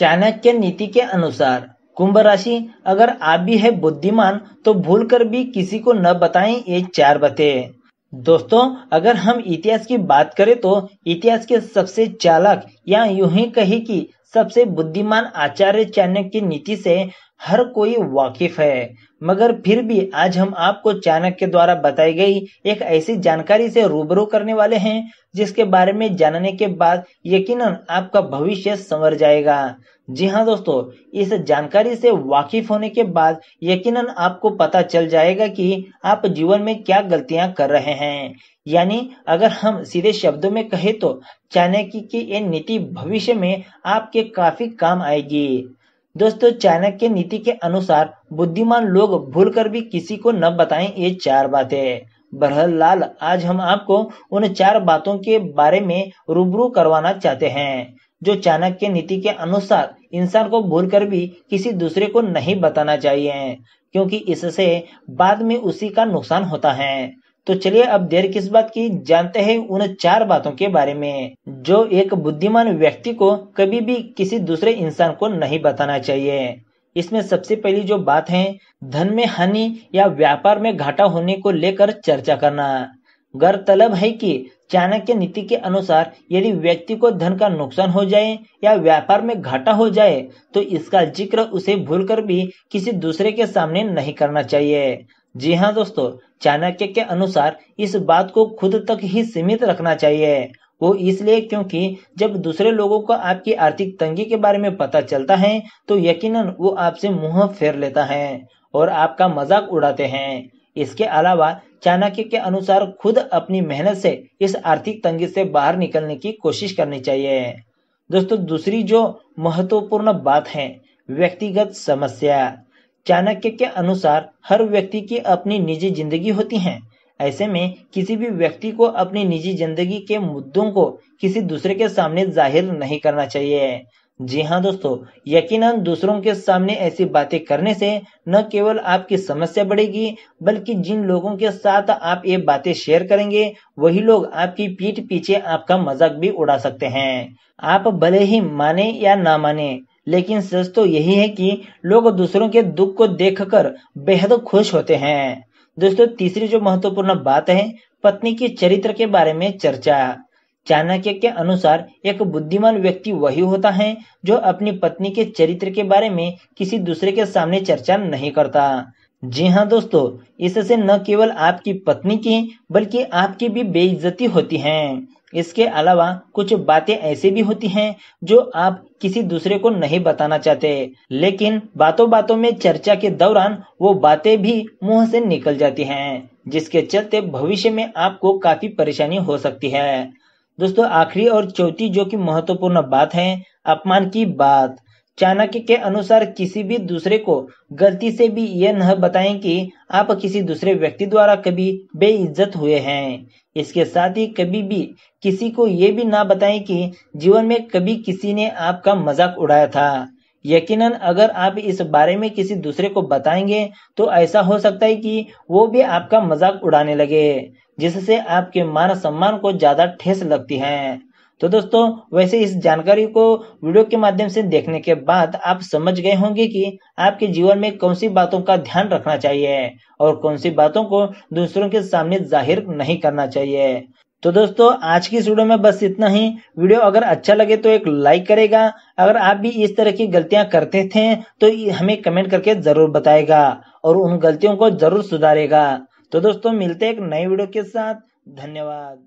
चाणक्य नीति के अनुसार कुंभ राशि अगर आप भी है बुद्धिमान तो भूल कर भी किसी को न बताएं ये चार बातें दोस्तों अगर हम इतिहास की बात करें तो इतिहास के सबसे चालक या यूं ही कही कि सबसे बुद्धिमान आचार्य चाणक्य नीति से हर कोई वाकिफ है मगर फिर भी आज हम आपको चाणक्य द्वारा बताई गई एक ऐसी जानकारी से रूबरू करने वाले हैं जिसके बारे में जानने के बाद यकीनन आपका भविष्य संवर जाएगा जी हाँ दोस्तों इस जानकारी से वाकिफ होने के बाद यकीनन आपको पता चल जाएगा कि आप जीवन में क्या गलतियां कर रहे हैं यानी अगर हम सीधे शब्दों में कहें तो चाणक्य की ये नीति भविष्य में आपके काफी काम आएगी दोस्तों चाणक्य नीति के अनुसार बुद्धिमान लोग भूल कर भी किसी को न बताएं ये चार बातें बरहलाल लाल आज हम आपको उन चार बातों के बारे में रूबरू करवाना चाहते हैं जो चाणक्य नीति के अनुसार इंसान को भूल कर भी किसी दूसरे को नहीं बताना चाहिए क्योंकि इससे बाद में उसी का नुकसान होता है तो चलिए अब देर किस बात की जानते हैं उन चार बातों के बारे में जो एक बुद्धिमान व्यक्ति को कभी भी किसी दूसरे इंसान को नहीं बताना चाहिए इसमें सबसे पहली जो बात है धन में हानि या व्यापार में घाटा होने को लेकर चर्चा करना तलब है कि चाणक्य नीति के अनुसार यदि व्यक्ति को धन का नुकसान हो जाए या व्यापार में घाटा हो जाए तो इसका जिक्र उसे भूलकर भी किसी दूसरे के सामने नहीं करना चाहिए जी हाँ दोस्तों चाणक्य के अनुसार इस बात को खुद तक ही सीमित रखना चाहिए वो इसलिए क्योंकि जब दूसरे लोगों को आपकी आर्थिक तंगी के बारे में पता चलता है तो यकीनन वो आपसे मुंह फेर लेता है और आपका मजाक उड़ाते हैं इसके अलावा चाणक्य के अनुसार खुद अपनी मेहनत से इस आर्थिक तंगी से बाहर निकलने की कोशिश करनी चाहिए दोस्तों दूसरी जो महत्वपूर्ण बात है व्यक्तिगत समस्या चाणक्य के अनुसार हर व्यक्ति की अपनी निजी जिंदगी होती है ऐसे में किसी भी व्यक्ति को अपनी निजी जिंदगी के मुद्दों को किसी दूसरे के सामने जाहिर नहीं करना चाहिए जी हाँ दोस्तों यकीनन दूसरों के सामने ऐसी बातें करने से न केवल आपकी समस्या बढ़ेगी बल्कि जिन लोगों के साथ आप ये बातें शेयर करेंगे वही लोग आपकी पीठ पीछे आपका मजाक भी उड़ा सकते हैं आप भले ही माने या ना माने लेकिन सच तो यही है कि लोग दूसरों के दुख को देखकर बेहद खुश होते हैं दोस्तों तीसरी जो महत्वपूर्ण बात है पत्नी के चरित्र के बारे में चर्चा चाणक्य के अनुसार एक बुद्धिमान व्यक्ति वही होता है जो अपनी पत्नी के चरित्र के बारे में किसी दूसरे के सामने चर्चा नहीं करता जी हाँ दोस्तों इससे न केवल आपकी पत्नी की बल्कि आपकी भी बेइज्जती होती है इसके अलावा कुछ बातें ऐसी भी होती हैं जो आप किसी दूसरे को नहीं बताना चाहते लेकिन बातों बातों में चर्चा के दौरान वो बातें भी मुंह से निकल जाती हैं जिसके चलते भविष्य में आपको काफी परेशानी हो सकती है दोस्तों आखिरी और चौथी जो कि महत्वपूर्ण बात है अपमान की बात चाणक्य के अनुसार किसी भी दूसरे को गलती से भी यह न बताएं कि आप किसी दूसरे व्यक्ति द्वारा कभी बेइज्जत हुए हैं इसके साथ ही कभी भी किसी को ये भी ना बताएं कि जीवन में कभी किसी ने आपका मजाक उड़ाया था यकीनन अगर आप इस बारे में किसी दूसरे को बताएंगे तो ऐसा हो सकता है कि वो भी आपका मजाक उड़ाने लगे जिससे आपके मान सम्मान को ज्यादा ठेस लगती है तो दोस्तों वैसे इस जानकारी को वीडियो के माध्यम से देखने के बाद आप समझ गए होंगे कि आपके जीवन में कौन सी बातों का ध्यान रखना चाहिए और कौन सी बातों को दूसरों के सामने जाहिर नहीं करना चाहिए तो दोस्तों आज की इस वीडियो में बस इतना ही वीडियो अगर अच्छा लगे तो एक लाइक करेगा अगर आप भी इस तरह की गलतियां करते थे तो हमें कमेंट करके जरूर बताएगा और उन गलतियों को जरूर सुधारेगा तो दोस्तों मिलते एक नई वीडियो के साथ धन्यवाद